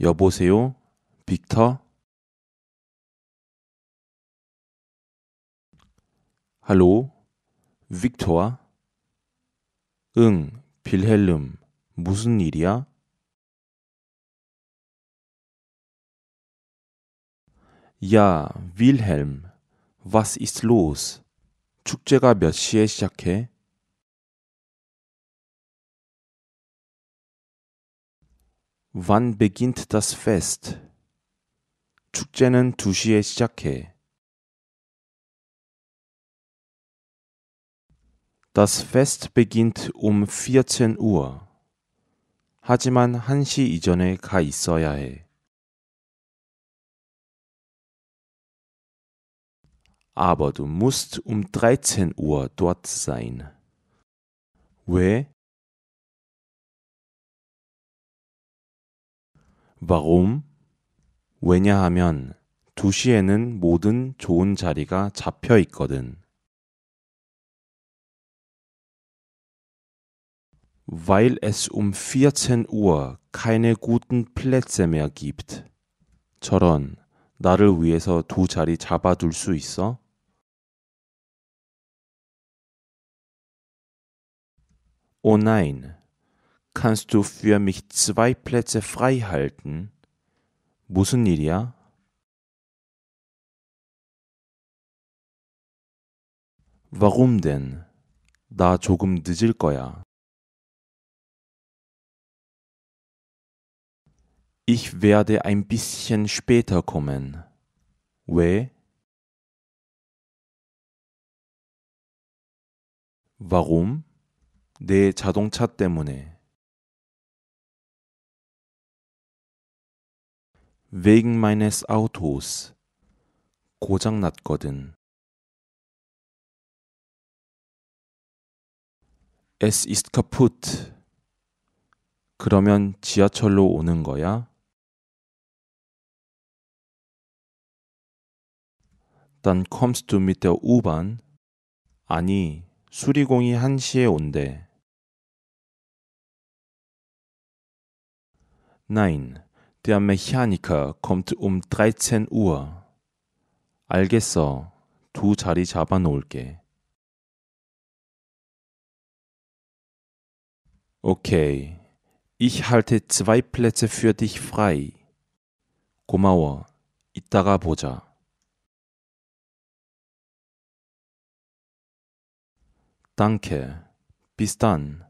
여보세요, 빅터? 할로, 빅터와? 응, 빌헬름, 무슨 일이야? 야, 빌헬m, was ist los? 축제가 몇 시에 시작해? Wann beginnt das Fest? 축제는 2시에 시작해. Das Fest beginnt um 14 Uhr. 하지만 1시 이전에 가 있어야 해. Aber du musst um 13 Uhr dort sein. 왜? Warum? 왜냐하면 2시에는 모든 좋은 자리가 잡혀 있거든. Weil es um 14 Uhr keine guten Plätze mehr gibt. 저런, 나를 위해서 두 자리 잡아둘 수 있어? Oh nein. Kannst du für mich zwei Plätze frei halten? 무슨 Warum denn? Da 조금 늦을 거야. Ich werde ein bisschen später kommen. 왜? Warum? 내 자동차 때문에. wegen meines Autos 고장났거든. Es ist kaputt. 그러면 지하철로 오는 거야? Dann kommst du mit der U-Bahn? 아니, 수리공이 1시에 온대. Nein. Der Mechaniker kommt um 13 Uhr. 알겠어. 두 자리 잡아 놓을게. Okay. Ich halte zwei Plätze für dich frei. 고마워. 이따가 보자. Danke. Bis dann.